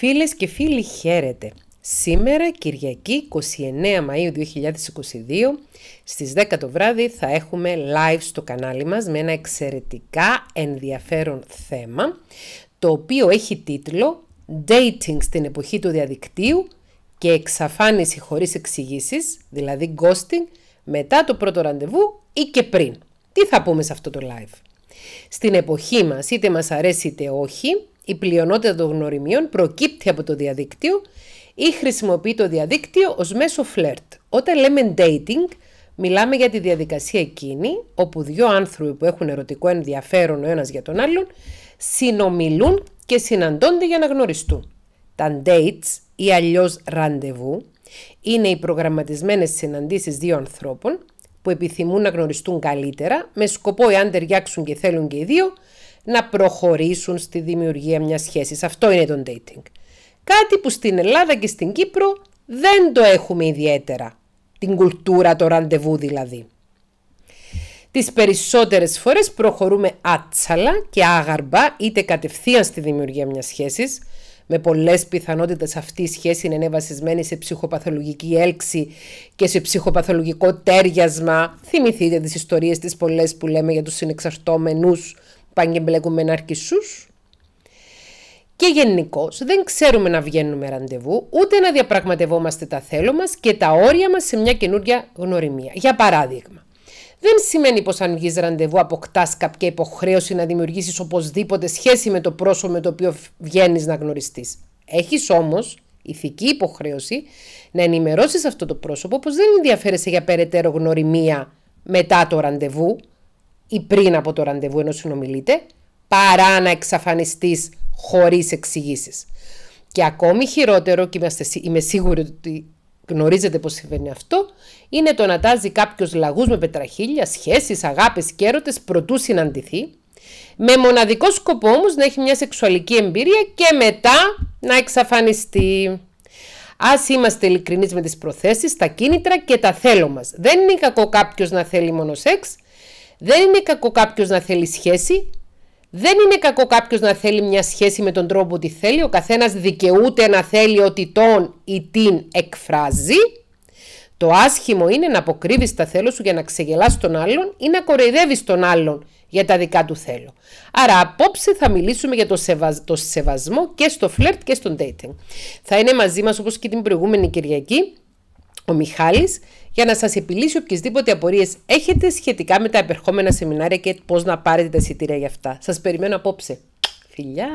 Φίλες και φίλοι χαίρετε. Σήμερα Κυριακή 29 Μαΐου 2022 στις 10 το βράδυ θα έχουμε live στο κανάλι μας με ένα εξαιρετικά ενδιαφέρον θέμα το οποίο έχει τίτλο Dating στην εποχή του διαδικτύου και εξαφάνιση χωρίς εξηγήσεις, δηλαδή ghosting, μετά το πρώτο ραντεβού ή και πριν. Τι θα πούμε σε αυτό το live. Στην εποχή μας, είτε μας αρέσει είτε όχι, η πλειονότητα των γνωριμιών προκύπτει από το διαδίκτυο ή χρησιμοποιεί το διαδίκτυο ως μέσο φλερτ. Όταν λέμε dating, μιλάμε για τη διαδικασία εκείνη, όπου δύο άνθρωποι που έχουν ερωτικό ενδιαφέρον ο ένας για τον άλλον, συνομιλούν και συναντώνται για να γνωριστούν. Τα dates ή αλλιώς ραντεβού είναι οι προγραμματισμένες συναντήσεις δύο ανθρώπων που επιθυμούν να γνωριστούν καλύτερα με σκοπό εάν ταιριάξουν και θέλουν και οι δύο να προχωρήσουν στη δημιουργία μιας σχέσης. Αυτό είναι το dating. Κάτι που στην Ελλάδα και στην Κύπρο δεν το έχουμε ιδιαίτερα. Την κουλτούρα, το ραντεβού δηλαδή. Τις περισσότερες φορές προχωρούμε άτσαλα και άγαρμπα είτε κατευθείαν στη δημιουργία μιας σχέσης, με πολλές πιθανότητες αυτή η σχέση είναι βασισμένη σε ψυχοπαθολογική έλξη και σε ψυχοπαθολογικό τέριασμα. Θυμηθείτε τις ιστορίες τις πολλές που λέμε για τους συνεξαρτώμενους πάνε και μπλέκουμε να Και γενικώ δεν ξέρουμε να βγαίνουμε ραντεβού, ούτε να διαπραγματευόμαστε τα θέλω μας και τα όρια μας σε μια καινούρια γνωριμία. Για παράδειγμα, δεν σημαίνει πως αν βγεις ραντεβού αποκτάς κάποια υποχρέωση να δημιουργήσεις οπωσδήποτε σχέση με το πρόσωπο με το οποίο βγαίνεις να γνωριστείς. Έχεις όμως ηθική υποχρέωση να ενημερώσεις αυτό το πρόσωπο πως δεν ενδιαφέρεσαι για περαιτέρω γνωριμία μετά το ραντεβού, ή πριν από το ραντεβού ενώ συνομιλείτε, παρά να εξαφανιστείς χωρίς εξηγήσεις. Και ακόμη χειρότερο, και είμαστε, είμαι σίγουρη ότι γνωρίζετε πώς συμβαίνει αυτό, είναι το να τάζει κάποιος λαγούς με πετραχίλια, σχέσεις, αγάπες και έρωτες προτού συναντηθεί, με μοναδικό σκοπό όμως να έχει μια σεξουαλική εμπειρία και μετά να εξαφανιστεί. Ας είμαστε ειλικρινείς με τις προθέσεις, τα κίνητρα και τα θέλω μας. Δεν είναι κακό κάποιος να θέλει μόνο σεξ, δεν είναι κακό κάποιος να θέλει σχέση. Δεν είναι κακό κάποιος να θέλει μια σχέση με τον τρόπο τη θέλει. Ο καθένας δικαιούται να θέλει ότι τον ή την εκφράζει. Το άσχημο είναι να αποκρύβεις τα θέλω σου για να ξεγελάς τον άλλον ή να κοροϊδεύεις τον άλλον για τα δικά του θέλω. Άρα απόψε θα μιλήσουμε για το, σεβασμό και στο φλερτ και στον dating. Θα είναι μαζί μας όπως και την προηγούμενη Κυριακή ο Μιχάλης για να σας επιλύσει οποιασδήποτε απορίες έχετε σχετικά με τα επερχόμενα σεμινάρια και πώς να πάρετε τα εισιτήρια για αυτά. Σας περιμένω απόψε. Φιλιά!